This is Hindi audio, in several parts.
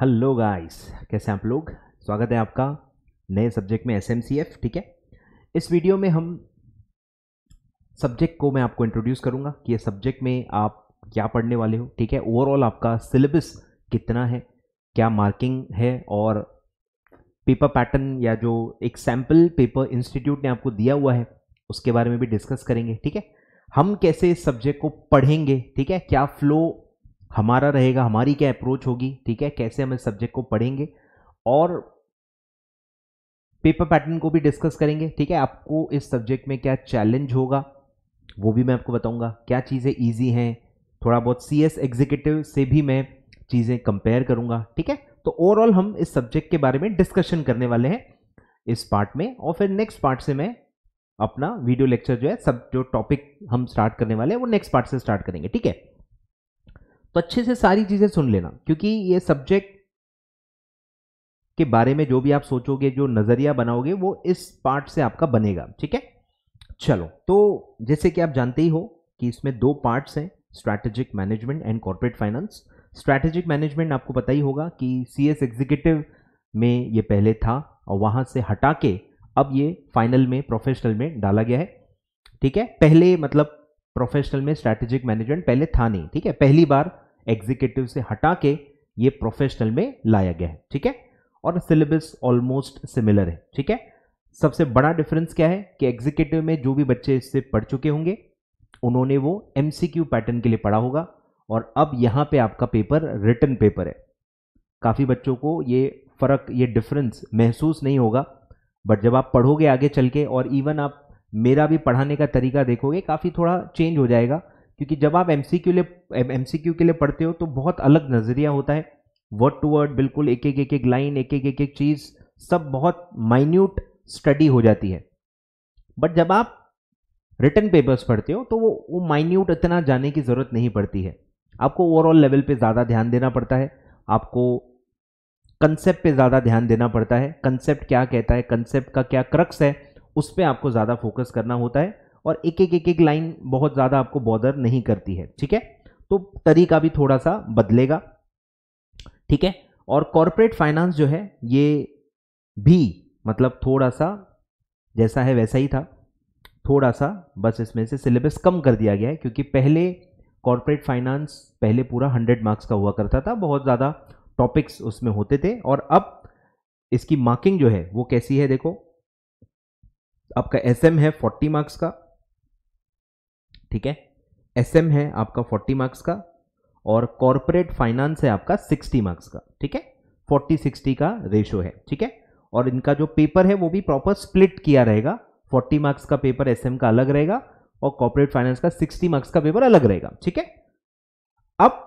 हेलो गाइस कैसे आप लोग स्वागत है आपका नए सब्जेक्ट में एस ठीक है इस वीडियो में हम सब्जेक्ट को मैं आपको इंट्रोड्यूस करूंगा कि ये सब्जेक्ट में आप क्या पढ़ने वाले हो ठीक है ओवरऑल आपका सिलेबस कितना है क्या मार्किंग है और पेपर पैटर्न या जो एक सैम्पल पेपर इंस्टीट्यूट ने आपको दिया हुआ है उसके बारे में भी डिस्कस करेंगे ठीक है हम कैसे इस सब्जेक्ट को पढ़ेंगे ठीक है क्या फ्लो हमारा रहेगा हमारी क्या अप्रोच होगी ठीक है कैसे हम इस सब्जेक्ट को पढ़ेंगे और पेपर पैटर्न को भी डिस्कस करेंगे ठीक है आपको इस सब्जेक्ट में क्या चैलेंज होगा वो भी मैं आपको बताऊंगा क्या चीज़ें ईजी हैं थोड़ा बहुत सी एस एग्जीक्यूटिव से भी मैं चीज़ें कंपेयर करूंगा ठीक है तो ओवरऑल हम इस सब्जेक्ट के बारे में डिस्कशन करने वाले हैं इस पार्ट में और फिर नेक्स्ट पार्ट से मैं अपना वीडियो लेक्चर जो है सब जो टॉपिक हम स्टार्ट करने वाले हैं वो नेक्स्ट पार्ट से स्टार्ट करेंगे ठीक है तो अच्छे से सारी चीज़ें सुन लेना क्योंकि ये सब्जेक्ट के बारे में जो भी आप सोचोगे जो नज़रिया बनाओगे वो इस पार्ट से आपका बनेगा ठीक है चलो तो जैसे कि आप जानते ही हो कि इसमें दो पार्ट्स हैं strategic management and corporate finance strategic management आपको पता ही होगा कि सी एस एग्जीक्यूटिव में ये पहले था और वहां से हटा के अब ये फाइनल में प्रोफेशनल में डाला गया है ठीक है पहले मतलब प्रोफेशनल में स्ट्रैटेजिक मैनेजमेंट पहले था नहीं ठीक है पहली बार एग्जीक्यूटिव से हटा के ये प्रोफेशनल में लाया गया है ठीक है और सिलेबस ऑलमोस्ट सिमिलर है ठीक है सबसे बड़ा डिफरेंस क्या है कि एग्जीक्यूटिव में जो भी बच्चे इससे पढ़ चुके होंगे उन्होंने वो एम पैटर्न के लिए पढ़ा होगा और अब यहाँ पे आपका पेपर रिटर्न पेपर है काफ़ी बच्चों को ये फ़र्क ये डिफरेंस महसूस नहीं होगा बट जब आप पढ़ोगे आगे चल के और इवन आप मेरा भी पढ़ाने का तरीका देखोगे काफ़ी थोड़ा चेंज हो जाएगा क्योंकि जब आप एम क्यू लिए एम के लिए पढ़ते हो तो बहुत अलग नज़रिया होता है वर्ड टू वर्ड बिल्कुल एक एक एक एक लाइन एक एक एक एक चीज़ सब बहुत माइन्यूट स्टडी हो जाती है बट जब आप रिटर्न पेपर्स पढ़ते हो तो वो वो माइन्यूट इतना जाने की ज़रूरत नहीं पड़ती है आपको ओवरऑल लेवल पे ज़्यादा ध्यान देना पड़ता है आपको कंसेप्ट पे ज़्यादा ध्यान देना पड़ता है कंसेप्ट क्या कहता है कंसेप्ट का क्या क्रक्स है उस पर आपको ज़्यादा फोकस करना होता है और एक एक एक एक लाइन बहुत ज़्यादा आपको बॉदर नहीं करती है ठीक है तो तरीका भी थोड़ा सा बदलेगा ठीक है और कॉरपोरेट फाइनेंस जो है ये भी मतलब थोड़ा सा जैसा है वैसा ही था थोड़ा सा बस इसमें से सिलेबस कम कर दिया गया है क्योंकि पहले कॉरपोरेट फाइनेंस पहले पूरा हंड्रेड मार्क्स का हुआ करता था बहुत ज़्यादा टॉपिक्स उसमें होते थे और अब इसकी मार्किंग जो है वो कैसी है देखो आपका एस एम है फोर्टी मार्क्स का ठीक है एसएम है आपका 40 मार्क्स का और कॉरपोरेट फाइनेंस है आपका 60 मार्क्स का ठीक है 40 60 का रेशो है ठीक है और इनका जो पेपर है वो भी प्रॉपर स्प्लिट किया रहेगा 40 मार्क्स का पेपर एसएम का अलग रहेगा और कॉर्पोरेट फाइनेंस का 60 मार्क्स का पेपर अलग रहेगा ठीक है अब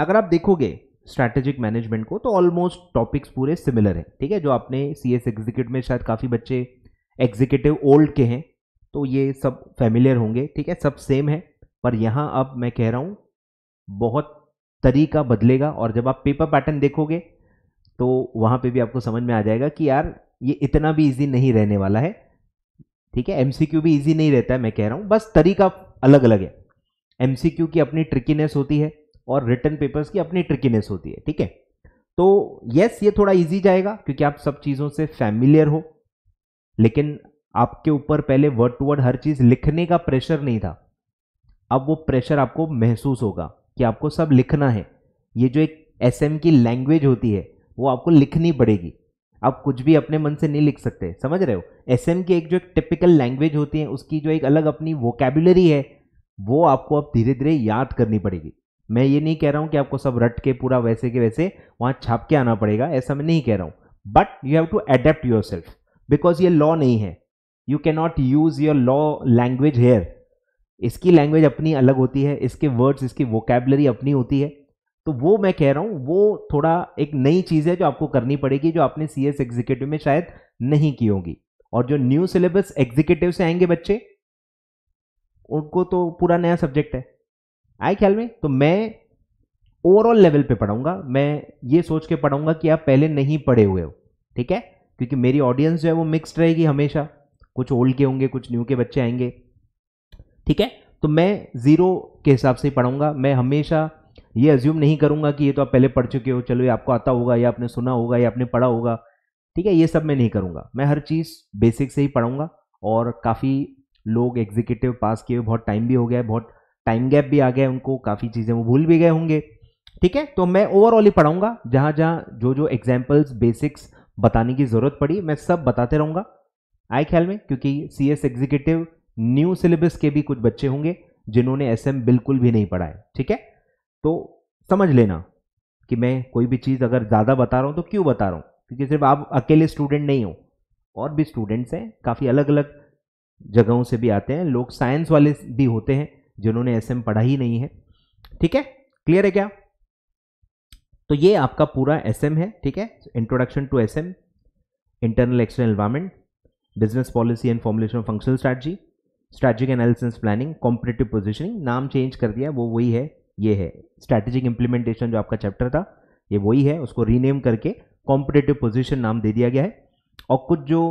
अगर आप देखोगे स्ट्रैटेजिक मैनेजमेंट को तो ऑलमोस्ट टॉपिक्स पूरे सिमिलर हैं ठीक है जो आपने सी एस एग्जीक्यूटिव में शायद काफ़ी बच्चे एग्जीक्यूटिव ओल्ड के हैं तो ये सब फेमिलियर होंगे ठीक है सब सेम है पर यहाँ अब मैं कह रहा हूँ बहुत तरीका बदलेगा और जब आप पेपर पैटर्न देखोगे तो वहाँ पे भी आपको समझ में आ जाएगा कि यार ये इतना भी इजी नहीं रहने वाला है ठीक है एमसीक्यू भी इजी नहीं रहता है मैं कह रहा हूँ बस तरीका अलग अलग है एमसीक्यू की अपनी ट्रिकीनेस होती है और रिटर्न पेपर्स की अपनी ट्रिकीनेस होती है ठीक है तो यस ये थोड़ा इजी जाएगा क्योंकि आप सब चीज़ों से फैमिलियर हो लेकिन आपके ऊपर पहले वर्ड टू वर्ड हर चीज़ लिखने का प्रेशर नहीं था अब वो प्रेशर आपको महसूस होगा कि आपको सब लिखना है ये जो एक एस की लैंग्वेज होती है वो आपको लिखनी पड़ेगी आप कुछ भी अपने मन से नहीं लिख सकते समझ रहे हो एस की एक जो एक टिपिकल लैंग्वेज होती है उसकी जो एक अलग अपनी वोकेबुलरी है वो आपको अब धीरे धीरे याद करनी पड़ेगी मैं ये नहीं कह रहा हूँ कि आपको सब रट के पूरा वैसे के वैसे वहाँ छाप के आना पड़ेगा ऐसा मैं नहीं कह रहा हूँ but you have to adept yourself because ये लॉ नहीं है you can not use your law language here इसकी लैंग्वेज अपनी अलग होती है इसके वर्ड्स इसकी वोकेबलरी अपनी होती है तो वो मैं कह रहा हूँ वो थोड़ा एक नई चीज़ है जो आपको करनी पड़ेगी जो आपने सी एस एग्जीक्यूटिव में शायद नहीं की होगी और जो न्यू सिलेबस एग्जीक्यूटिव से आएंगे बच्चे उनको तो पूरा नया सब्जेक्ट है आए ख्याल में तो मैं ओवरऑल लेवल पे पढ़ाऊंगा मैं ये सोच के पढ़ाऊंगा कि आप पहले नहीं पढ़े हुए हो ठीक है क्योंकि मेरी ऑडियंस जो है वो मिक्स्ड रहेगी हमेशा कुछ ओल्ड के होंगे कुछ न्यू के बच्चे आएंगे ठीक है तो मैं ज़ीरो के हिसाब से पढ़ूंगा मैं हमेशा ये अज्यूम नहीं करूँगा कि ये तो आप पहले पढ़ चुके हो चलो ये आपको आता होगा या आपने सुना होगा या आपने पढ़ा होगा ठीक है ये सब मैं नहीं करूँगा मैं हर चीज़ बेसिक से ही पढ़ूंगा और काफ़ी लोग एग्जीक्यूटिव पास किए बहुत टाइम भी हो गया है बहुत टाइम गैप भी आ गया है उनको काफ़ी चीज़ें वो भूल भी गए होंगे ठीक है तो मैं ओवरऑल ही पढ़ाऊंगा जहाँ जहाँ जो जो एग्जाम्पल्स बेसिक्स बताने की ज़रूरत पड़ी मैं सब बताते रहूँगा आए ख्याल में क्योंकि C S executive new syllabus के भी कुछ बच्चे होंगे जिन्होंने एस एम बिल्कुल भी नहीं पढ़ा है ठीक है तो समझ लेना कि मैं कोई भी चीज़ अगर ज़्यादा बता रहा हूँ तो क्यों बता रहा हूँ क्योंकि सिर्फ आप अकेले स्टूडेंट नहीं हो और भी स्टूडेंट्स हैं काफ़ी अलग अलग जगहों से भी आते हैं लोग साइंस वाले भी होते हैं जिन्होंने एस एम पढ़ा ही नहीं है ठीक है क्लियर है क्या तो ये आपका पूरा एस एम है ठीक है introduction to S M internal external environment business policy and formulation of functional strategy strategic analysis planning competitive positioning नाम चेंज कर दिया वो वही है ये है स्ट्रैटेजिक इंप्लीमेंटेशन जो आपका चैप्टर था ये वही है उसको रीनेम करके कॉम्पिटेटिव पोजिशन नाम दे दिया गया है और कुछ जो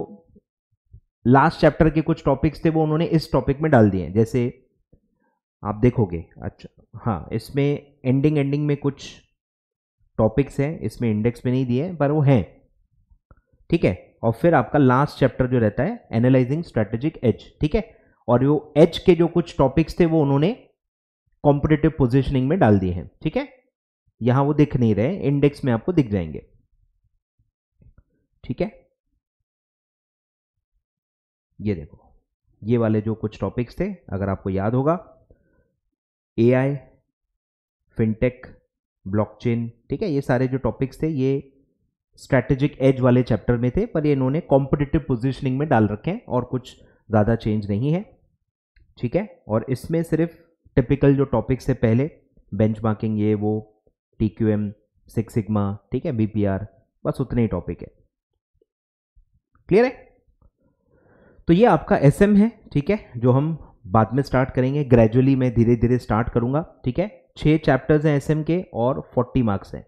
लास्ट चैप्टर के कुछ टॉपिक्स थे वो उन्होंने इस टॉपिक में डाल दिए जैसे आप देखोगे अच्छा हाँ इसमें एंडिंग एंडिंग में कुछ टॉपिक्स हैं इसमें इंडेक्स में नहीं दिए पर वो हैं ठीक है और फिर आपका लास्ट चैप्टर जो रहता है एनालाइजिंग स्ट्रेटेजिक एज ठीक है और वो एज के जो कुछ टॉपिक्स थे वो उन्होंने कॉम्पिटेटिव पोजिशनिंग में डाल दिए हैं ठीक है यहां वो दिख नहीं रहे इंडेक्स में आपको दिख जाएंगे ठीक है ये देखो ये वाले जो कुछ टॉपिक्स थे अगर आपको याद होगा आई फिनटेक ब्लॉकचेन ठीक है ये सारे जो टॉपिक्स थे ये स्ट्रैटेजिक एज वाले चैप्टर में थे पर ये इन्होंने कॉम्पिटिटिव पोजिशनिंग में डाल रखे हैं और कुछ ज़्यादा चेंज नहीं है ठीक है और इसमें सिर्फ टिपिकल जो टॉपिक से पहले बेंच ये वो T Q M six sigma ठीक है बी पी आर बस उतने ही टॉपिक है क्लियर है तो ये आपका एस एम है ठीक है जो हम बाद में स्टार्ट करेंगे ग्रेजुअली मैं धीरे धीरे स्टार्ट करूंगा ठीक है छः चैप्टर्स हैं एस एम के और फोर्टी मार्क्स हैं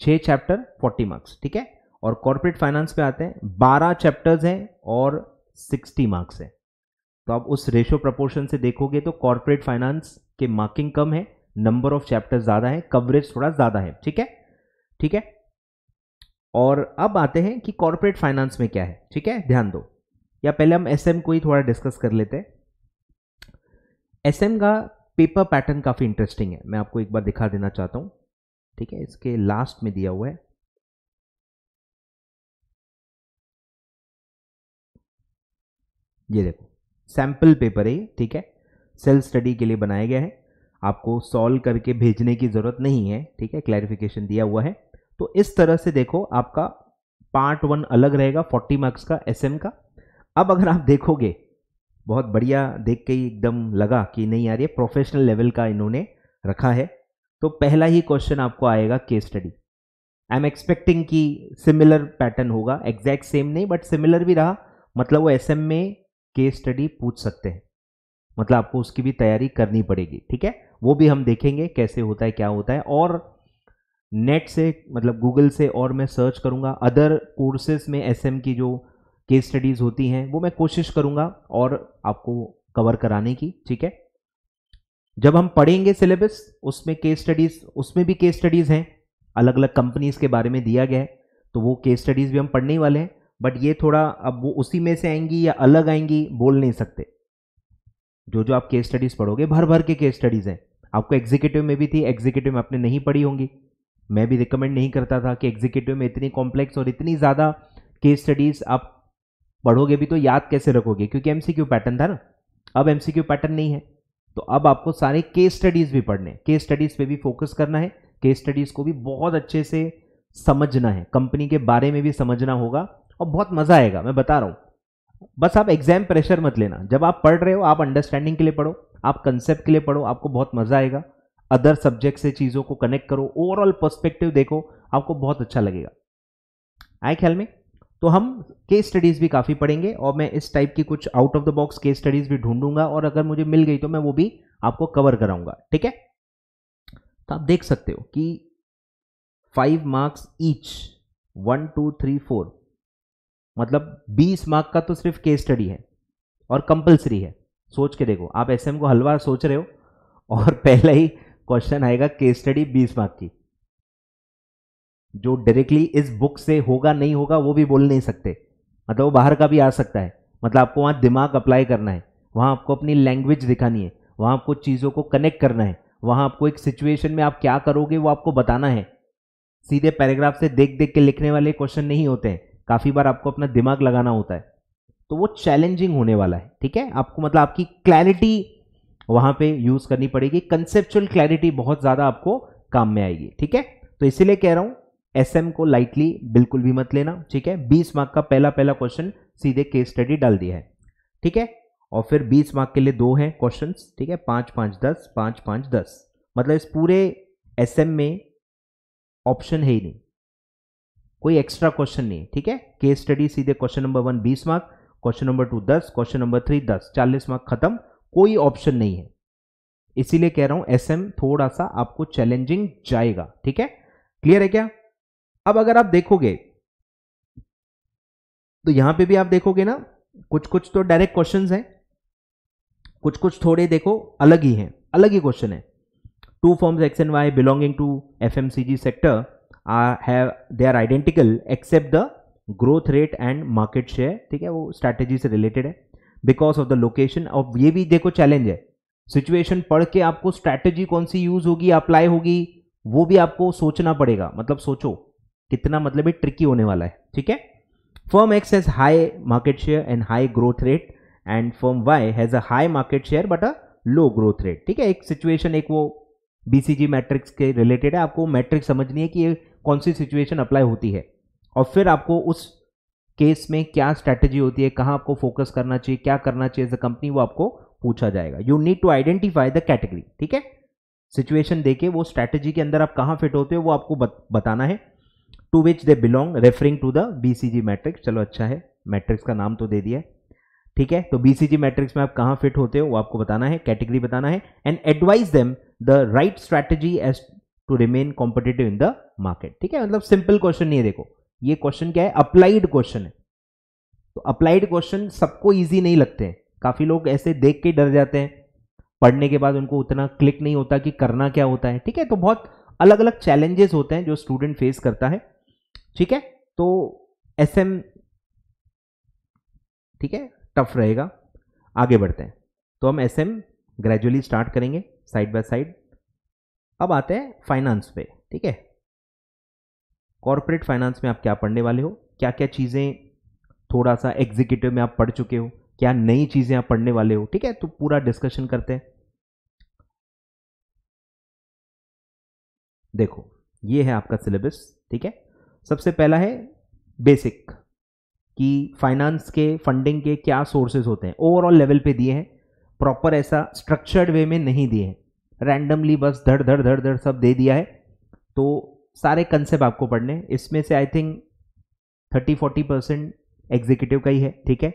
छः चैप्टर फोर्टी मार्क्स ठीक है और कॉरपोरेट फाइनेंस पे आते हैं बारह चैप्टर्स हैं और सिक्सटी मार्क्स हैं तो आप उस रेशो प्रपोर्शन से देखोगे तो कॉर्पोरेट फाइनेंस के मार्किंग कम है नंबर ऑफ चैप्टर ज़्यादा है कवरेज थोड़ा ज़्यादा है ठीक है ठीक है और अब आते हैं कि कॉर्पोरेट फाइनेंस में क्या है ठीक है ध्यान दो या पहले हम एस को ही थोड़ा डिस्कस कर लेते हैं एस का पेपर पैटर्न काफ़ी इंटरेस्टिंग है मैं आपको एक बार दिखा देना चाहता हूं ठीक है इसके लास्ट में दिया हुआ है ये देखो सैंपल पेपर है ठीक है सेल्फ स्टडी के लिए बनाया गया है आपको सॉल्व करके भेजने की ज़रूरत नहीं है ठीक है क्लैरिफिकेशन दिया हुआ है तो इस तरह से देखो आपका पार्ट वन अलग रहेगा फोर्टी मार्क्स का एसएम का अब अगर आप देखोगे बहुत बढ़िया देख के ही एकदम लगा कि नहीं यार ये प्रोफेशनल लेवल का इन्होंने रखा है तो पहला ही क्वेश्चन आपको आएगा case study I am expecting कि सिमिलर पैटर्न होगा एग्जैक्ट सेम नहीं बट सिमिलर भी रहा मतलब वो एस में केस स्टडी पूछ सकते हैं मतलब आपको उसकी भी तैयारी करनी पड़ेगी ठीक है वो भी हम देखेंगे कैसे होता है क्या होता है और नेट से मतलब गूगल से और मैं सर्च करूंगा अदर कोर्सेज में एस की जो केस स्टडीज़ होती हैं वो मैं कोशिश करूंगा और आपको कवर कराने की ठीक है जब हम पढ़ेंगे सिलेबस उसमें केस स्टडीज उसमें भी केस स्टडीज हैं अलग अलग कंपनीज के बारे में दिया गया है तो वो केस स्टडीज भी हम पढ़ने वाले हैं बट ये थोड़ा अब वो उसी में से आएंगी या अलग आएंगी बोल नहीं सकते जो जो आप केस स्टडीज पढ़ोगे भर भर के केस स्टडीज हैं आपको एग्जीक्यूटिव में भी थी एग्जीक्यूटिव में आपने नहीं पढ़ी होंगी मैं भी रिकमेंड नहीं करता था कि एग्जीक्यूटिव में इतनी कॉम्प्लेक्स और इतनी ज़्यादा केस स्टडीज आप पढ़ोगे भी तो याद कैसे रखोगे क्योंकि एम पैटर्न था ना अब एम पैटर्न नहीं है तो अब आपको सारे केस स्टडीज भी पढ़ने केस स्टडीज पे भी फोकस करना है केस स्टडीज को भी बहुत अच्छे से समझना है कंपनी के बारे में भी समझना होगा और बहुत मजा आएगा मैं बता रहा हूं बस आप एग्जाम प्रेशर मत लेना जब आप पढ़ रहे हो आप अंडरस्टैंडिंग के लिए पढ़ो आप कंसेप्ट के लिए पढ़ो आपको बहुत मजा आएगा अदर सब्जेक्ट से चीज़ों को कनेक्ट करो ओवरऑल पर्सपेक्टिव देखो आपको बहुत अच्छा लगेगा आए ख्याल में तो हम केस स्टडीज़ भी काफ़ी पढ़ेंगे और मैं इस टाइप की कुछ out of the box case studies भी ढूंढूंगा और अगर मुझे मिल गई तो मैं वो भी आपको कवर कराऊंगा ठीक है तो आप देख सकते हो कि five marks each one two three four मतलब बीस मार्क का तो सिर्फ केस स्टडी है और कंपलसरी है सोच के देखो आप एस को हलवा सोच रहे हो और पहला ही क्वेश्चन आएगा केस स्टडी बीस मार्क की जो डायरेक्टली इस बुक से होगा नहीं होगा वो भी बोल नहीं सकते मतलब वो बाहर का भी आ सकता है मतलब आपको वहाँ दिमाग अप्लाई करना है वहाँ आपको अपनी लैंग्वेज दिखानी है वहाँ आपको चीज़ों को कनेक्ट करना है वहाँ आपको एक सिचुएशन में आप क्या करोगे वो आपको बताना है सीधे पैराग्राफ से देख देख के लिखने वाले क्वेश्चन नहीं होते हैं काफ़ी बार आपको अपना दिमाग लगाना होता है तो वो चैलेंजिंग होने वाला है ठीक है आपको मतलब आपकी क्लैरिटी वहाँ पे यूज़ करनी पड़ेगी कंसेप्चुअल क्लैरिटी बहुत ज़्यादा आपको काम में आएगी ठीक है तो इसीलिए कह रहा हूँ एस एम को लाइटली बिल्कुल भी मत लेना ठीक है बीस मार्क का पहला पहला क्वेश्चन सीधे केस स्टडी डाल दिया है ठीक है और फिर बीस मार्क के लिए दो हैं क्वेश्चन ठीक है पाँच पाँच दस पाँच पाँच दस मतलब इस पूरे एस एम में ऑप्शन है ही नहीं कोई एक्स्ट्रा क्वेश्चन नहीं ठीक है केस स्टडी सीधे क्वेश्चन नंबर वन बीस मार्क क्वेश्चन नंबर टू दस क्वेश्चन नंबर थ्री दस चालीस मार्क खत्म कोई ऑप्शन नहीं है इसीलिए कह रहा हूं एसएम थोड़ा सा आपको चैलेंजिंग जाएगा ठीक है क्लियर है क्या अब अगर आप देखोगे तो यहां पे भी आप देखोगे ना कुछ कुछ तो डायरेक्ट क्वेश्चंस हैं कुछ कुछ थोड़े देखो अलग ही हैं अलग ही क्वेश्चन है two firms X and Y belonging to F M C G sector are have they are identical except the growth rate and market share ठीक है वो स्ट्रैटेजी से रिलेटेड है because of the location of ये भी देखो चैलेंज है सिचुएशन पढ़ के आपको स्ट्रैटेजी कौन सी यूज होगी अप्लाई होगी वो भी आपको सोचना पड़ेगा मतलब सोचो कितना मतलब ये ट्रिकी होने वाला है ठीक है firm X has high market share and high growth rate and firm Y has a high market share but a low growth rate ठीक है एक सिचुएशन एक वो बीसीजी मैट्रिक्स के रिलेटेड है आपको मैट्रिक्स समझनी है कि ये कौन सी सिचुएशन अप्लाई होती है और फिर आपको उस केस में क्या स्ट्रैटेजी होती है कहाँ आपको फोकस करना चाहिए क्या करना चाहिए एज अ कंपनी वो आपको पूछा जाएगा you need to identify the category ठीक है सिचुएशन देके वो स्ट्रैटेजी के अंदर आप कहाँ फिट होते हो वो आपको बत, बताना है to which they belong referring to the BCG matrix चलो अच्छा है मैट्रिक्स का नाम तो दे दिया ठीक है तो बीसीजी मैट्रिक्स में आप कहाँ फिट होते हो वो आपको बताना है कैटेगरी बताना है and advise them the right strategy as to remain competitive in the market ठीक है मतलब सिंपल क्वेश्चन नहीं है देखो ये क्वेश्चन क्या है अप्लाइड क्वेश्चन है तो अप्लाइड क्वेश्चन सबको ईजी नहीं लगते हैं काफ़ी लोग ऐसे देख के डर जाते हैं पढ़ने के बाद उनको उतना क्लिक नहीं होता कि करना क्या होता है ठीक है तो बहुत अलग अलग चैलेंजेस होते हैं जो स्टूडेंट फेस करता है ठीक है तो एस एम ठीक है टफ रहेगा आगे बढ़ते हैं तो हम एस एम ग्रेजुअली स्टार्ट करेंगे साइड बाय साइड अब आते हैं फाइनेंस पे ठीक है कॉरपोरेट फाइनेंस में आप क्या पढ़ने वाले हो क्या क्या चीज़ें थोड़ा सा एग्जीक्यूटिव में आप पढ़ चुके हो क्या नई चीज़ें आप पढ़ने वाले हो ठीक है तो पूरा डिस्कशन करते हैं देखो ये है आपका सिलेबस ठीक है सबसे पहला है बेसिक कि फाइनेंस के फंडिंग के क्या सोर्सेज होते हैं ओवरऑल लेवल पे दिए हैं प्रॉपर ऐसा स्ट्रक्चर्ड वे में नहीं दिए हैं रैंडमली बस धड़ धड़ धड़ धड़ सब दे दिया है तो सारे कंसेप्ट आपको पढ़ने इसमें से I think thirty forty percent executive का ही है ठीक है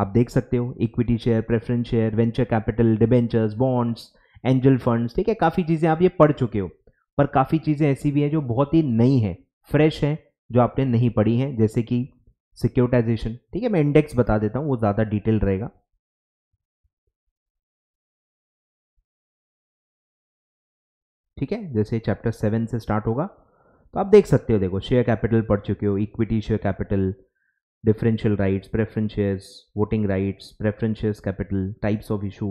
आप देख सकते हो equity share preference share venture capital debentures bonds angel funds ठीक है काफ़ी चीज़ें आप ये पढ़ चुके हो पर काफ़ी चीज़ें ऐसी भी हैं जो बहुत ही नई हैं फ्रेश हैं जो आपने नहीं पढ़ी हैं जैसे कि सिक्योरिटाइजेशन ठीक है मैं इंडेक्स बता देता हूँ वो ज़्यादा डिटेल रहेगा ठीक है जैसे चैप्टर सेवन से स्टार्ट होगा तो आप देख सकते हो देखो शेयर कैपिटल पढ़ चुके हो equity share capital differential rights preferential voting rights preferential capital types of issue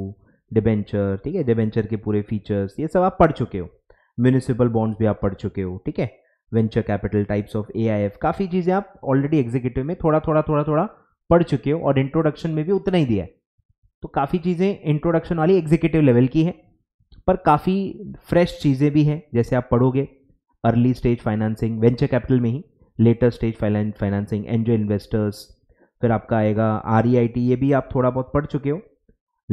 debenture ठीक है डिबेंचर के पूरे फीचर्स ये सब आप पढ़ चुके हो म्यूनिसिपल बॉन्ड्स भी आप पढ़ चुके हो ठीक है venture capital types of a काफ़ी चीज़ें आप ऑलरेडी एग्जीक्यूटिव में थोड़ा थोड़ा थोड़ा थोड़ा पढ़ चुके हो और इंट्रोडक्शन में भी उतना ही दिया है तो काफ़ी चीज़ें इंट्रोडक्शन वाली एग्जीक्यूटिव लेवल की है पर काफ़ी फ्रेश चीज़ें भी हैं जैसे आप पढ़ोगे early stage financing venture capital में ही later stage financing NGO investors फिर आपका आएगा आर e ये भी आप थोड़ा बहुत पढ़ चुके हो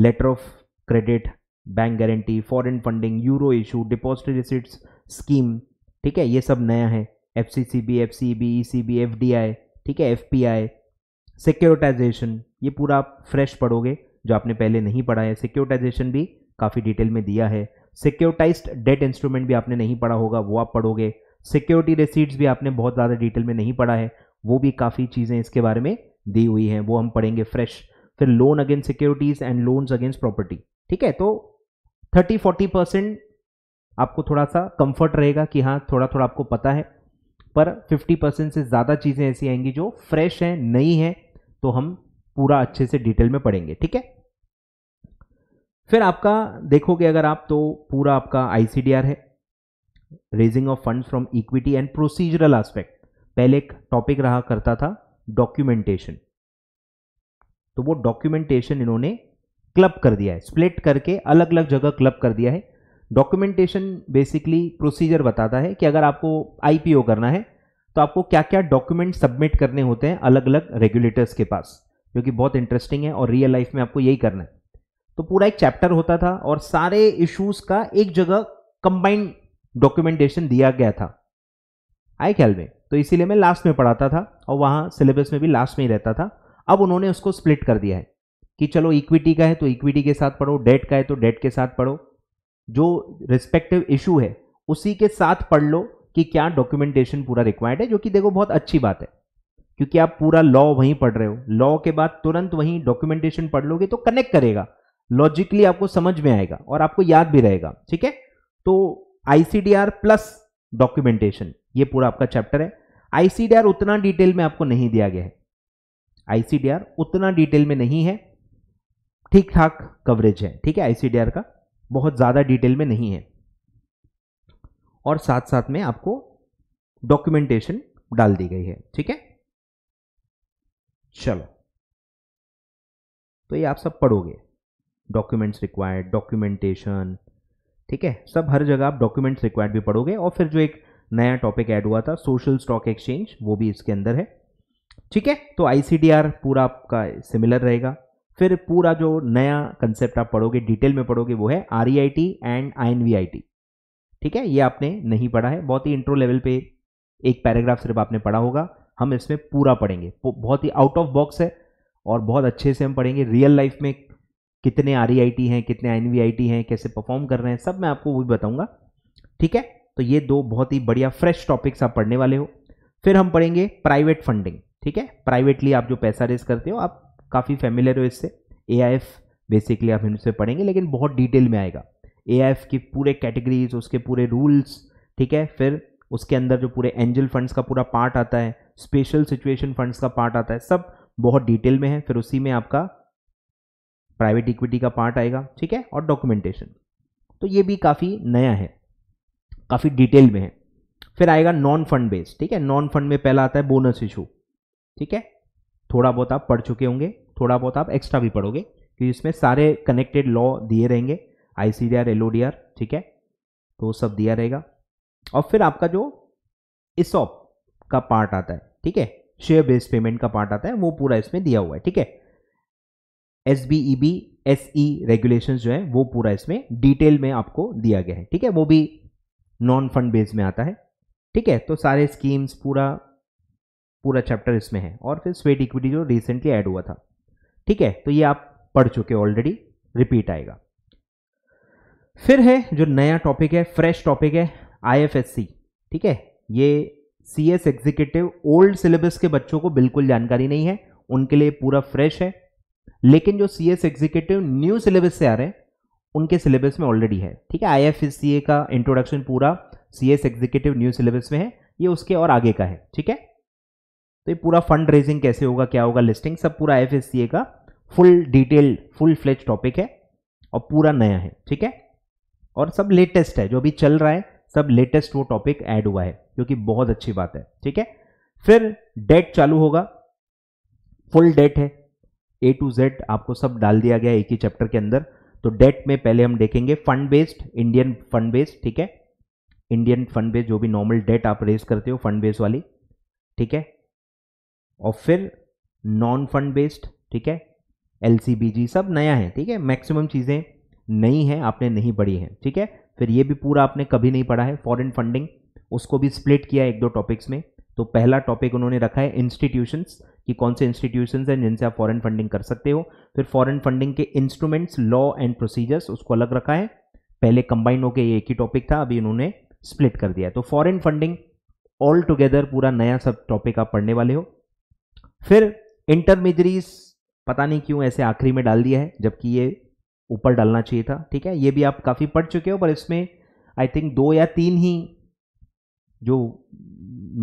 letter of credit bank guarantee foreign funding euro issue deposit receipts scheme ठीक है ये सब नया है F C C B F C B E C B F D I ठीक है एफ पी आई सिक्योरिटाइजेशन ये पूरा आप फ्रेश पढ़ोगे जो आपने पहले नहीं पढ़ा है सिक्योरिटाइजेशन भी काफ़ी डिटेल में दिया है सिक्योरिटाइज डेट इंस्ट्रूमेंट भी आपने नहीं पढ़ा होगा वो आप पढ़ोगे सिक्योरिटी रिसीट्स भी आपने बहुत ज़्यादा डिटेल में नहीं पढ़ा है वो भी काफ़ी चीज़ें इसके बारे में दी हुई हैं वो हम पढ़ेंगे फ्रेश फिर loan against securities and loans against property ठीक है तो थर्टी फोर्टी परसेंट आपको थोड़ा सा कंफर्ट रहेगा कि हाँ थोड़ा थोड़ा आपको पता है पर 50 परसेंट से ज़्यादा चीज़ें ऐसी आएंगी जो फ्रेश हैं नई हैं तो हम पूरा अच्छे से डिटेल में पढ़ेंगे ठीक है फिर आपका देखोगे अगर आप तो पूरा आपका आईसीडीआर है raising of fund from equity and procedural aspect पहले एक टॉपिक रहा करता था डॉक्यूमेंटेशन तो वो डॉक्यूमेंटेशन इन्होंने क्लब कर दिया है स्प्लिट करके अलग अलग जगह क्लब कर दिया है डॉक्यूमेंटेशन बेसिकली प्रोसीजर बताता है कि अगर आपको आईपीओ करना है तो आपको क्या क्या डॉक्यूमेंट सबमिट करने होते हैं अलग अलग रेगुलेटर्स के पास जो कि बहुत इंटरेस्टिंग है और रियल लाइफ में आपको यही करना है तो पूरा एक चैप्टर होता था और सारे इश्यूज का एक जगह कंबाइंड डॉक्यूमेंटेशन दिया गया था आए ख्याल में तो इसीलिए मैं लास्ट में पढ़ाता था और वहाँ सिलेबस में भी लास्ट में ही रहता था अब उन्होंने उसको स्प्लिट कर दिया है कि चलो इक्विटी का है तो इक्विटी के साथ पढ़ो डेट का है तो डेट के साथ पढ़ो जो रिस्पेक्टिव इशू है उसी के साथ पढ़ लो कि क्या डॉक्यूमेंटेशन पूरा रिक्वायर्ड है जो कि देखो बहुत अच्छी बात है क्योंकि आप पूरा लॉ वहीं पढ़ रहे हो लॉ के बाद तुरंत वहीं डॉक्यूमेंटेशन पढ़ लोगे तो कनेक्ट करेगा लॉजिकली आपको समझ में आएगा और आपको याद भी रहेगा ठीक है तो आईसीडीआर प्लस डॉक्यूमेंटेशन ये पूरा आपका चैप्टर है आईसीडीआर उतना डिटेल में आपको नहीं दिया गया है आईसीडीआर उतना डिटेल में नहीं है ठीक ठाक कवरेज है ठीक है आईसीडीआर का बहुत ज़्यादा डिटेल में नहीं है और साथ साथ में आपको डॉक्यूमेंटेशन डाल दी गई है ठीक है चलो तो ये आप सब पढ़ोगे डॉक्यूमेंट्स रिक्वायर्ड डॉक्यूमेंटेशन ठीक है सब हर जगह आप डॉक्यूमेंट्स रिक्वायर्ड भी पढ़ोगे और फिर जो एक नया टॉपिक ऐड हुआ था सोशल स्टॉक एक्सचेंज वो भी इसके अंदर है ठीक है तो आईसीडीआर पूरा आपका सिमिलर रहेगा फिर पूरा जो नया कंसेप्ट आप पढ़ोगे डिटेल में पढ़ोगे वो है आर एंड आई ठीक है ये आपने नहीं पढ़ा है बहुत ही इंट्रो लेवल पे एक पैराग्राफ सिर्फ आपने पढ़ा होगा हम इसमें पूरा पढ़ेंगे बहुत ही आउट ऑफ बॉक्स है और बहुत अच्छे से हम पढ़ेंगे रियल लाइफ में कितने आर e हैं कितने आई हैं कैसे परफॉर्म कर रहे हैं सब मैं आपको वो भी बताऊंगा ठीक है तो ये दो बहुत ही बढ़िया फ्रेश टॉपिक्स आप पढ़ने वाले हो फिर हम पढ़ेंगे प्राइवेट फंडिंग ठीक है प्राइवेटली आप जो पैसा रेस करते हो आप काफ़ी फेमिलियर हो इससे ए बेसिकली आप इनसे पढ़ेंगे लेकिन बहुत डिटेल में आएगा ए की पूरे कैटेगरीज उसके पूरे रूल्स ठीक है फिर उसके अंदर जो पूरे एंजल फंड्स का पूरा पार्ट आता है स्पेशल सिचुएशन फंड्स का पार्ट आता है सब बहुत डिटेल में है फिर उसी में आपका प्राइवेट इक्विटी का पार्ट आएगा ठीक है और डॉक्यूमेंटेशन तो ये भी काफ़ी नया है काफ़ी डिटेल में है फिर आएगा नॉन फंड बेस्ड ठीक है नॉन फंड में पहला आता है बोनस इशू ठीक है थोड़ा बहुत आप पढ़ चुके होंगे थोड़ा बहुत आप एक्स्ट्रा भी पढ़ोगे क्योंकि इसमें सारे कनेक्टेड लॉ दिए रहेंगे आई सी डी एल ठीक है तो सब दिया रहेगा और फिर आपका जो इसॉप का पार्ट आता है ठीक है शेयर बेस्ड पेमेंट का पार्ट आता है वो पूरा इसमें दिया हुआ है ठीक है S B E B S E regulation जो है वो पूरा इसमें डिटेल में आपको दिया गया है ठीक है वो भी नॉन फंड बेस में आता है ठीक है तो सारे स्कीम्स पूरा पूरा चैप्टर इसमें है और फिर स्वेट इक्विटी जो रिसेंटली ऐड हुआ था ठीक है तो ये आप पढ़ चुके ऑलरेडी रिपीट आएगा फिर है जो नया टॉपिक है फ्रेश टॉपिक है आईएफएससी ठीक है ये सीएस एग्जीक्यूटिव ओल्ड सिलेबस के बच्चों को बिल्कुल जानकारी नहीं है उनके लिए पूरा फ्रेश है लेकिन जो C S executive new syllabus से आ रहे हैं उनके सिलेबस में ऑलरेडी है ठीक है आई का इंट्रोडक्शन पूरा C S executive new syllabus में है ये उसके और आगे का है ठीक है तो ये पूरा फंड रेजिंग कैसे होगा क्या होगा लिस्टिंग सब पूरा एफ का full detail full fledge topic है और पूरा नया है ठीक है और सब लेटेस्ट है जो अभी चल रहा है सब लेटेस्ट वो टॉपिक ऐड हुआ है जो कि बहुत अच्छी बात है ठीक है फिर डेट चालू होगा फुल डेट है ए टू जेड आपको सब डाल दिया गया एक ही चैप्टर के अंदर तो डेट में पहले हम देखेंगे fund based Indian fund based ठीक है इंडियन फंड बेस्ड जो भी नॉर्मल डेट आप रेज करते हो फंड बेस वाली ठीक है और फिर नॉन फंड बेस्ड ठीक है एल सब नया है ठीक है मैक्सिमम चीज़ें नई हैं आपने नहीं पढ़ी हैं ठीक है फिर ये भी पूरा आपने कभी नहीं पढ़ा है फॉरेन फंडिंग उसको भी स्प्लिट किया एक दो टॉपिक्स में तो पहला टॉपिक उन्होंने रखा है इंस्टीट्यूशंस कि कौन से इंस्टीट्यूशंस हैं जिनसे आप फॉरेन फंडिंग कर सकते हो फिर फॉरेन फंडिंग के इंस्ट्रूमेंट्स लॉ एंड प्रोसीजर्स उसको अलग रखा है पहले कंबाइन होकर ये एक ही टॉपिक था अभी उन्होंने स्प्लिट कर दिया तो फॉरन फंडिंग ऑल टुगेदर पूरा नया सब टॉपिक आप पढ़ने वाले हो फिर इंटरमीजरीज पता नहीं क्यों ऐसे आखिरी में डाल दिया है जबकि ये ऊपर डालना चाहिए था ठीक है ये भी आप काफ़ी पढ़ चुके हो पर इसमें आई थिंक दो या तीन ही जो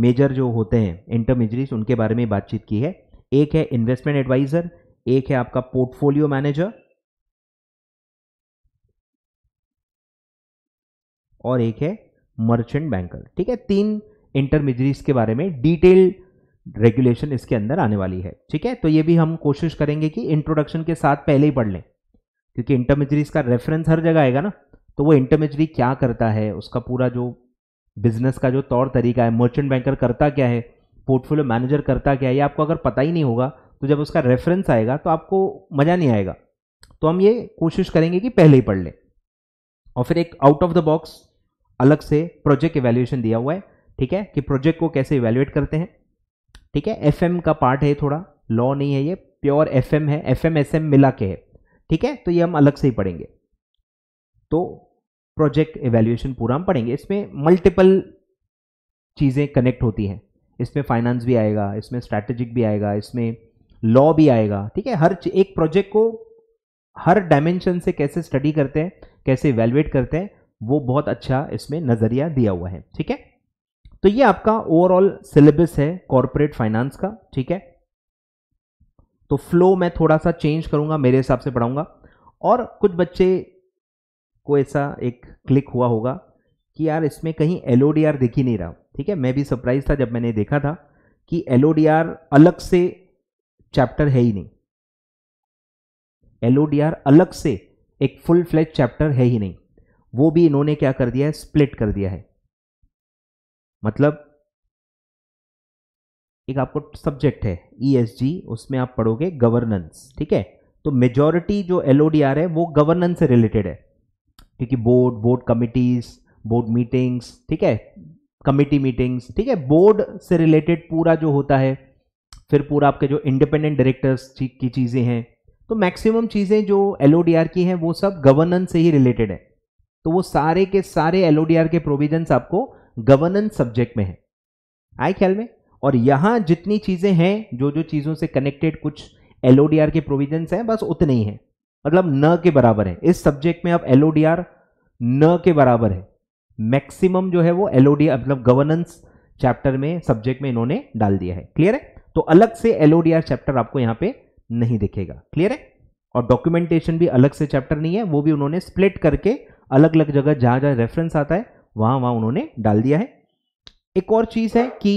मेजर जो होते हैं इंटरमीजरीज उनके बारे में बातचीत की है एक है इन्वेस्टमेंट एडवाइज़र एक है आपका पोर्टफोलियो मैनेजर और एक है मर्चेंट बैंकर ठीक है तीन इंटरमीजरीज के बारे में डिटेल्ड रेगुलेशन इसके अंदर आने वाली है ठीक है तो ये भी हम कोशिश करेंगे कि इंट्रोडक्शन के साथ पहले ही पढ़ लें क्योंकि इंटरमीजरी का रेफरेंस हर जगह आएगा ना तो वो इंटरमीजरी क्या करता है उसका पूरा जो बिजनेस का जो तौर तरीका है मर्चेंट बैंकर करता क्या है पोर्टफोलियो मैनेजर करता क्या है ये आपको अगर पता ही नहीं होगा तो जब उसका रेफरेंस आएगा तो आपको मज़ा नहीं आएगा तो हम ये कोशिश करेंगे कि पहले ही पढ़ लें और फिर एक आउट ऑफ द बॉक्स अलग से प्रोजेक्ट इवेल्यूएशन दिया हुआ है ठीक है कि प्रोजेक्ट को कैसे इवेल्युएट करते हैं ठीक है एफ का पार्ट है थोड़ा लॉ नहीं है ये प्योर एफ है एफ एम एस एम मिला के है ठीक है तो ये हम अलग से ही पढ़ेंगे तो प्रोजेक्ट एवेल्यूएशन पूरा हम पढ़ेंगे इसमें मल्टीपल चीज़ें कनेक्ट होती हैं इसमें फाइनेंस भी आएगा इसमें स्ट्रैटेजिक भी आएगा इसमें लॉ भी आएगा ठीक है हर एक प्रोजेक्ट को हर डायमेंशन से कैसे स्टडी करते हैं कैसे इवेल्युएट करते हैं वो बहुत अच्छा इसमें नज़रिया दिया हुआ है ठीक है तो ये आपका ओवरऑल सिलेबस है कॉरपोरेट फाइनेंस का ठीक है तो फ्लो मैं थोड़ा सा चेंज करूंगा मेरे हिसाब से पढ़ाऊंगा और कुछ बच्चे को ऐसा एक क्लिक हुआ होगा कि यार इसमें कहीं एल दिख ही नहीं रहा ठीक है मैं भी सरप्राइज था जब मैंने देखा था कि एल अलग से चैप्टर है ही नहीं एल अलग से एक फुल फ्लैच चैप्टर है ही नहीं वो भी इन्होंने क्या कर दिया है स्प्लिट कर दिया है मतलब एक आपको सब्जेक्ट है ईएसजी e उसमें आप पढ़ोगे गवर्नेंस ठीक है तो मेजॉरिटी जो एल है वो गवर्नेंस से रिलेटेड है क्योंकि board board committees board meetings ठीक है कमिटी मीटिंग्स ठीक है बोर्ड से रिलेटेड पूरा जो होता है फिर पूरा आपके जो इंडिपेंडेंट डायरेक्टर्स की चीज़ें हैं तो मैक्सिमम चीज़ें जो एल की हैं वो सब गवर्नेंस से ही रिलेटेड है तो वो सारे के सारे एल के प्रोविजंस आपको गवर्नेंस सब्जेक्ट में है आए ख्याल में और यहां जितनी चीज़ें हैं जो जो चीज़ों से कनेक्टेड कुछ एलओडीआर के प्रोविजन हैं बस उतने ही हैं मतलब न के बराबर है इस सब्जेक्ट में अब एल न के बराबर है मैक्सिमम जो है वो एल मतलब गवर्नेंस चैप्टर में सब्जेक्ट में इन्होंने डाल दिया है क्लियर है तो अलग से एल चैप्टर आपको यहां पे नहीं दिखेगा क्लियर है और डॉक्यूमेंटेशन भी अलग से चैप्टर नहीं है वो भी उन्होंने स्प्लिट करके अलग अलग जगह जहां जहां रेफरेंस आता है वहां वहां उन्होंने डाल दिया है एक और चीज़ है कि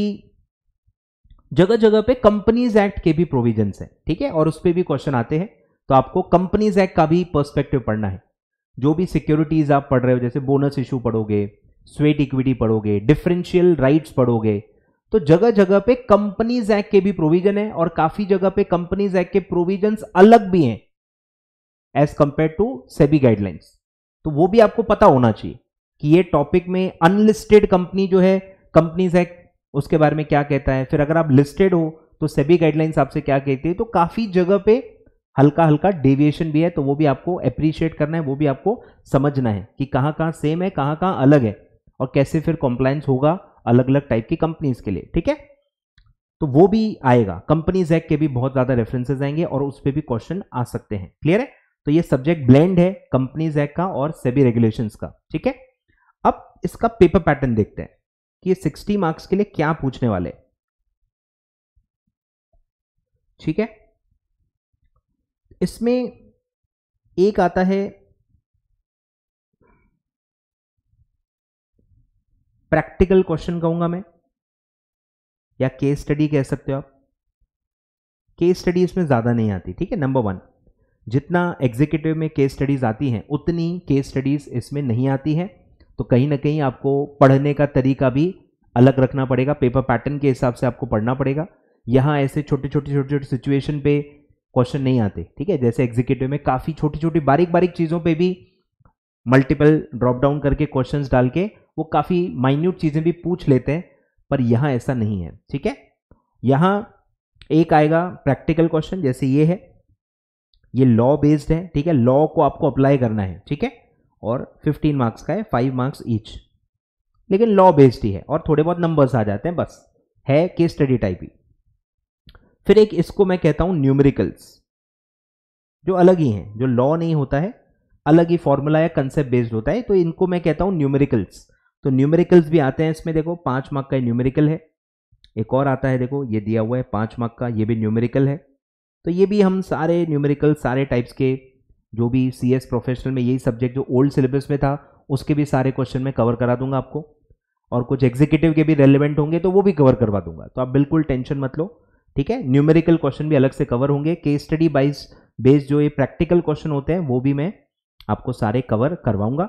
जगह जगह पे कंपनीज एक्ट के भी प्रोविजन है ठीक है और उस पर भी क्वेश्चन आते हैं तो आपको कंपनीज एक्ट का भी पर्सपेक्टिव पढ़ना है जो भी सिक्योरिटीज आप पढ़ रहे हो जैसे बोनस इशू पढ़ोगे स्वेट इक्विटी पढ़ोगे डिफरेंशियल राइट्स पढ़ोगे तो जगह जगह पे कंपनीज एक्ट के भी प्रोविजन है और काफी जगह पे कंपनीज एक्ट के प्रोविजन अलग भी हैं as compare to SEBI guidelines तो वो भी आपको पता होना चाहिए कि ये टॉपिक में अनलिस्टेड कंपनी जो है कंपनीज एक्ट उसके बारे में क्या कहता है फिर अगर आप लिस्टेड हो तो सेबी गाइडलाइंस आपसे क्या कहती है तो काफ़ी जगह पे हल्का हल्का डेविएशन भी है तो वो भी आपको अप्रिशिएट करना है वो भी आपको समझना है कि कहाँ कहाँ सेम है कहाँ कहाँ अलग है और कैसे फिर कॉम्प्लायंस होगा अलग अलग टाइप की कंपनीज के लिए ठीक है तो वो भी आएगा कंपनीज एक्ट के भी बहुत ज़्यादा रेफरेंसेज आएंगे और उस पर भी क्वेश्चन आ सकते हैं क्लियर है तो ये सब्जेक्ट ब्लेंड है कंपनीज एक्ट का और सेबी रेगुलेशंस का ठीक है अब इसका पेपर पैटर्न देखते हैं कि ये 60 मार्क्स के लिए क्या पूछने वाले ठीक है इसमें एक आता है प्रैक्टिकल क्वेश्चन कहूंगा मैं या केस स्टडी कह सकते हो आप केस स्टडी इसमें ज़्यादा नहीं आती ठीक है नंबर वन जितना एग्जीक्यूटिव में केस स्टडीज़ आती हैं उतनी केस स्टडीज़ इसमें नहीं आती हैं तो कहीं ना कहीं आपको पढ़ने का तरीका भी अलग रखना पड़ेगा पेपर पैटर्न के हिसाब से आपको पढ़ना पड़ेगा यहाँ ऐसे छोटे छोटे छोटे छोटे सिचुएशन पे क्वेश्चन नहीं आते ठीक है जैसे एग्जीक्यूटिव में काफ़ी छोटी छोटी बारीक बारीक चीज़ों पे भी मल्टीपल ड्रॉप डाउन करके क्वेश्चंस डाल के वो काफ़ी माइन्यूट चीज़ें भी पूछ लेते हैं पर यहाँ ऐसा नहीं है ठीक है यहाँ एक आएगा प्रैक्टिकल क्वेश्चन जैसे ये है ये लॉ बेस्ड है ठीक है लॉ को आपको अप्लाई करना है ठीक है और 15 मार्क्स का है फाइव मार्क्स ईच लेकिन लॉ बेस्ड ही है और थोड़े बहुत नंबर्स आ जाते हैं बस है के स्टडी टाइप ही फिर एक इसको मैं कहता हूं न्यूमेरिकल्स जो अलग ही हैं जो लॉ नहीं होता है अलग ही फॉर्मूला या कंसेप्ट बेस्ड होता है तो इनको मैं कहता हूं न्यूमेरिकल्स तो न्यूमेरिकल्स भी आते हैं इसमें देखो पांच मार्क का न्यूमेरिकल है एक और आता है देखो ये दिया हुआ है पांच मार्क का ये भी न्यूमेरिकल है तो ये भी हम सारे न्यूमेरिकल सारे टाइप्स के जो भी सी एस प्रोफेशनल में यही सब्जेक्ट जो ओल्ड सिलेबस में था उसके भी सारे क्वेश्चन में कवर करा दूंगा आपको और कुछ एग्जीक्यूटिव के भी रेलिवेंट होंगे तो वो भी कवर करवा दूंगा तो आप बिल्कुल टेंशन मत लो ठीक है न्यूमेरिकल क्वेश्चन भी अलग से कवर होंगे केस स्टडी बाइज बेस्ड जो ये प्रैक्टिकल क्वेश्चन होते हैं वो भी मैं आपको सारे कवर करवाऊंगा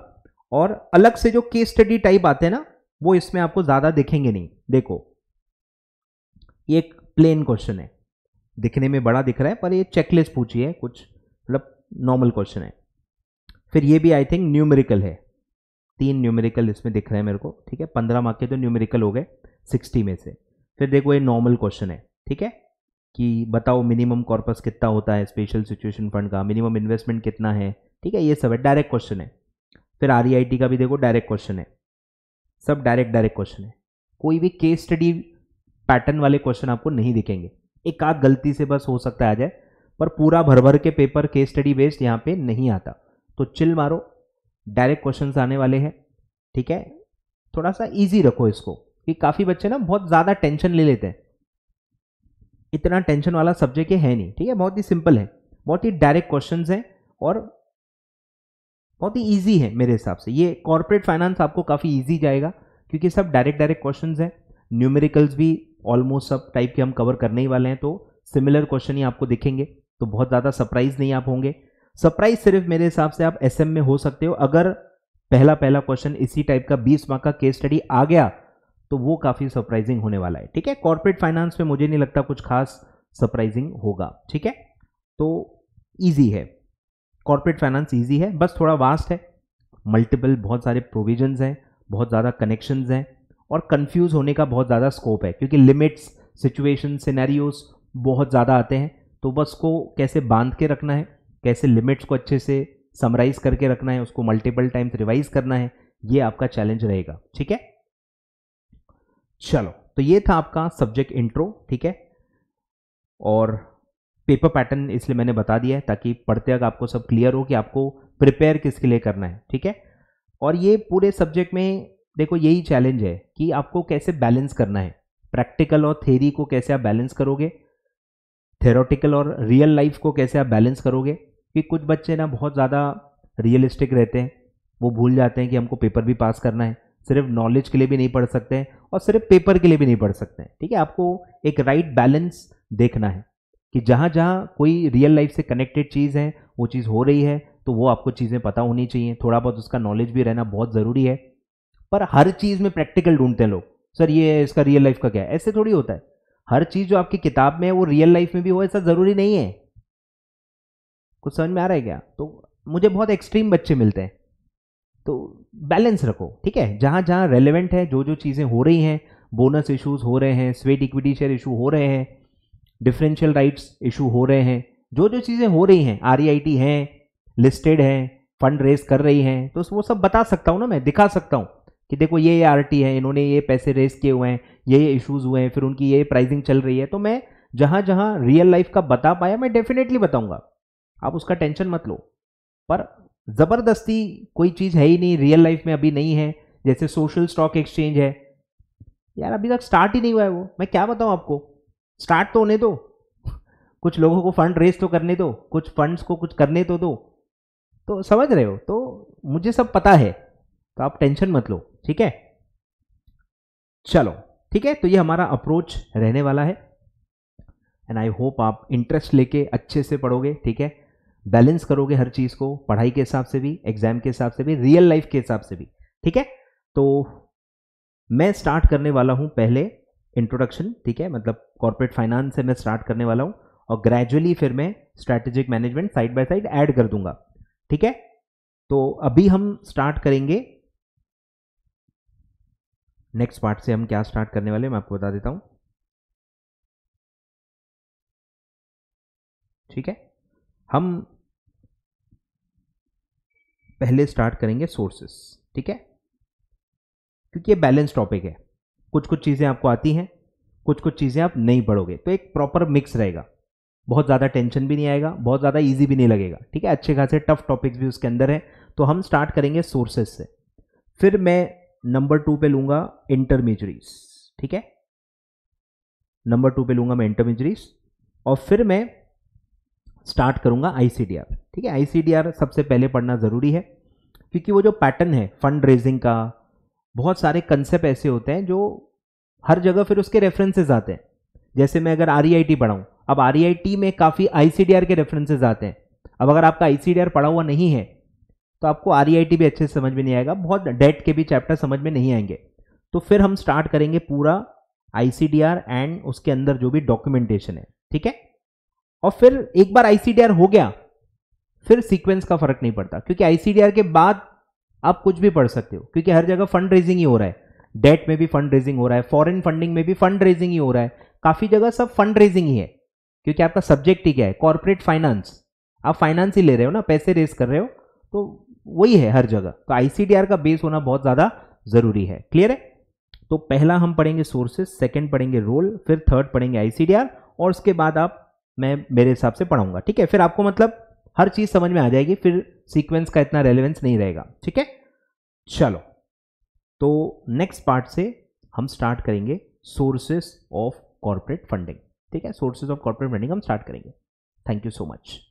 और अलग से जो केस स्टडी टाइप आते हैं ना वो इसमें आपको ज़्यादा दिखेंगे नहीं देखो ये एक प्लेन क्वेश्चन है दिखने में बड़ा दिख रहा है पर ये चेकलिस्ट पूछी है कुछ नॉर्मल क्वेश्चन है फिर ये भी आई थिंक न्यूमेरिकल है तीन न्यूमेरिकल इसमें दिख रहे हैं मेरे को ठीक है पंद्रह मार्क के तो न्यूमेरिकल हो गए सिक्सटी में से फिर देखो ये नॉर्मल क्वेश्चन है ठीक है कि बताओ मिनिमम कॉर्पस कितना होता है स्पेशल सिचुएशन फंड का मिनिमम इन्वेस्टमेंट कितना है ठीक है ये सब है डायरेक्ट क्वेश्चन है फिर आर e का भी देखो डायरेक्ट क्वेश्चन है सब डायरेक्ट डायरेक्ट क्वेश्चन है कोई भी केस स्टडी पैटर्न वाले क्वेश्चन आपको नहीं दिखेंगे एक आध गलती से बस हो सकता है आ जाए पर पूरा भर भर के पेपर केस स्टडी बेस्ड यहाँ पे नहीं आता तो चिल मारो डायरेक्ट क्वेश्चन आने वाले हैं ठीक है थोड़ा सा ईजी रखो इसको कि काफ़ी बच्चे ना बहुत ज़्यादा टेंशन ले लेते हैं इतना टेंशन वाला सब्जेक्ट ये है नहीं ठीक है बहुत ही सिंपल है बहुत ही डायरेक्ट क्वेश्चन हैं और बहुत ही ईजी है मेरे हिसाब से ये कॉरपोरेट फाइनेंस आपको काफ़ी ईजी जाएगा क्योंकि सब डायरेक्ट डायरेक्ट क्वेश्चन हैं न्यूमेरिकल्स भी ऑलमोस्ट सब टाइप के हम कवर करने ही वाले हैं तो सिमिलर क्वेश्चन ही आपको दिखेंगे तो बहुत ज़्यादा सरप्राइज नहीं आप होंगे सरप्राइज सिर्फ मेरे हिसाब से आप एस में हो सकते हो अगर पहला पहला क्वेश्चन इसी टाइप का बीस मार्क का केस स्टडी आ गया तो वो काफ़ी सरप्राइजिंग होने वाला है ठीक है कॉर्पोरेट फाइनेंस में मुझे नहीं लगता कुछ खास सरप्राइजिंग होगा ठीक है तो ईजी है कॉर्पोरेट फाइनेंस ईजी है बस थोड़ा वास्ट है मल्टीपल बहुत सारे प्रोविजन हैं बहुत ज़्यादा कनेक्शंस हैं और कंफ्यूज होने का बहुत ज़्यादा स्कोप है क्योंकि लिमिट्स सिचुएशन सिनेरियोस बहुत ज़्यादा आते हैं तो बस को कैसे बांध के रखना है कैसे लिमिट्स को अच्छे से समराइज करके रखना है उसको मल्टीपल टाइम्स रिवाइज करना है ये आपका चैलेंज रहेगा ठीक है चलो तो ये था आपका सब्जेक्ट इंट्रो ठीक है और पेपर पैटर्न इसलिए मैंने बता दिया है ताकि पढ़ते अगर आपको सब क्लियर हो कि आपको प्रिपेयर किसके लिए करना है ठीक है और ये पूरे सब्जेक्ट में देखो यही चैलेंज है कि आपको कैसे बैलेंस करना है प्रैक्टिकल और थेरी को कैसे आप बैलेंस करोगे थेरोटिकल और रियल लाइफ को कैसे आप बैलेंस करोगे कि कुछ बच्चे ना बहुत ज़्यादा रियलिस्टिक रहते हैं वो भूल जाते हैं कि हमको पेपर भी पास करना है सिर्फ नॉलेज के लिए भी नहीं पढ़ सकते हैं और सिर्फ पेपर के लिए भी नहीं पढ़ सकते हैं ठीक है आपको एक राइट right बैलेंस देखना है कि जहाँ जहाँ कोई रियल लाइफ से कनेक्टेड चीज़ है वो चीज़ हो रही है तो वो आपको चीज़ें पता होनी चाहिए थोड़ा बहुत उसका नॉलेज भी रहना बहुत ज़रूरी है पर हर चीज़ में प्रैक्टिकल ढूंढते हैं लोग सर ये इसका रियल लाइफ का क्या है ऐसे थोड़ी होता है हर चीज जो आपकी किताब में है वो रियल लाइफ में भी हो ऐसा जरूरी नहीं है कुछ समझ में आ रहा है क्या तो मुझे बहुत एक्सट्रीम बच्चे मिलते हैं तो बैलेंस रखो ठीक है जहाँ जहाँ रेलिवेंट है जो जो चीज़ें हो रही हैं बोनस इश्यूज हो रहे हैं स्वेट इक्विटी शेयर इशू हो रहे हैं डिफरेंशियल राइट्स इशू हो रहे हैं जो जो चीज़ें हो रही हैं आर e हैं लिस्टेड हैं फंड रेज कर रही हैं तो वो सब बता सकता हूँ ना मैं दिखा सकता हूँ कि देखो ये आर है इन्होंने ये पैसे रेस किए हुए हैं ये ये इश्यूज़ हुए हैं फिर उनकी ये प्राइसिंग चल रही है तो मैं जहाँ जहाँ रियल लाइफ का बता पाया मैं डेफिनेटली बताऊंगा आप उसका टेंशन मत लो पर ज़बरदस्ती कोई चीज़ है ही नहीं रियल लाइफ में अभी नहीं है जैसे सोशल स्टॉक एक्सचेंज है यार अभी तक स्टार्ट ही नहीं हुआ है वो मैं क्या बताऊँ आपको स्टार्ट तो होने दो कुछ लोगों को फंड रेस तो करने दो कुछ फंड्स को कुछ करने तो दो तो समझ रहे हो तो मुझे सब पता है तो आप टेंशन मत लो ठीक है चलो ठीक है तो ये हमारा अप्रोच रहने वाला है एंड आई होप आप इंटरेस्ट लेके अच्छे से पढ़ोगे ठीक है बैलेंस करोगे हर चीज़ को पढ़ाई के हिसाब से भी एग्जाम के हिसाब से भी रियल लाइफ के हिसाब से भी ठीक है तो मैं स्टार्ट करने वाला हूं पहले इंट्रोडक्शन ठीक है मतलब कॉर्पोरेट फाइनेंस से मैं स्टार्ट करने वाला हूं और ग्रेजुअली फिर मैं strategic management side by side add कर दूंगा ठीक है तो अभी हम स्टार्ट करेंगे नेक्स्ट पार्ट से हम क्या स्टार्ट करने वाले मैं आपको बता देता हूं ठीक है हम पहले स्टार्ट करेंगे सोर्सेस ठीक है क्योंकि ये बैलेंस टॉपिक है कुछ कुछ चीज़ें आपको आती हैं कुछ कुछ चीज़ें आप नहीं पढ़ोगे तो एक प्रॉपर मिक्स रहेगा बहुत ज़्यादा टेंशन भी नहीं आएगा बहुत ज़्यादा ईजी भी नहीं लगेगा ठीक है अच्छे खासे टफ टॉपिक्स भी उसके अंदर है तो हम स्टार्ट करेंगे सोर्सेस से फिर मैं नंबर टू पे लूंगा इंटरमीजरीज ठीक है नंबर टू पे लूंगा मैं इंटरमीजरीज और फिर मैं स्टार्ट करूंगा आईसीडीआर ठीक है आईसीडीआर सबसे पहले पढ़ना ज़रूरी है क्योंकि वो जो पैटर्न है फंड रेजिंग का बहुत सारे कंसेप्ट ऐसे होते हैं जो हर जगह फिर उसके रेफरेंसेज आते हैं जैसे मैं अगर आर ई e पढ़ाऊँ अब आर e में काफ़ी आई के रेफरेंसेज आते हैं अब अगर आपका आई पढ़ा हुआ नहीं है तो आपको आर e भी अच्छे से समझ में नहीं आएगा बहुत डेट के भी चैप्टर समझ में नहीं आएंगे तो फिर हम स्टार्ट करेंगे पूरा आई एंड उसके अंदर जो भी डॉक्यूमेंटेशन है ठीक है और फिर एक बार आई हो गया फिर सीक्वेंस का फर्क नहीं पड़ता क्योंकि आई के बाद आप कुछ भी पढ़ सकते हो क्योंकि हर जगह फंड रेजिंग ही हो रहा है डेट में भी फंड रेजिंग हो रहा है फॉरेन फंडिंग में भी फंड रेजिंग ही हो रहा है काफ़ी जगह सब फंड रेजिंग ही है क्योंकि आपका सब्जेक्ट ही क्या है कॉर्पोरेट फाइनेंस आप फाइनेंस ही ले रहे हो ना पैसे रेज कर रहे हो तो वही है हर जगह तो आईसीडीआर का बेस होना बहुत ज्यादा जरूरी है क्लियर है तो पहला हम पढ़ेंगे सोर्सेज सेकंड पढ़ेंगे रोल फिर थर्ड पढ़ेंगे आईसीडीआर और उसके बाद आप मैं मेरे हिसाब से पढ़ाऊंगा ठीक है फिर आपको मतलब हर चीज समझ में आ जाएगी फिर सीक्वेंस का इतना रेलिवेंस नहीं रहेगा ठीक है चलो तो नेक्स्ट पार्ट से हम स्टार्ट करेंगे सोर्सेस ऑफ कॉर्पोरेट फंडिंग ठीक है सोर्सेज ऑफ कॉर्पोरेट फंडिंग हम स्टार्ट करेंगे थैंक यू सो मच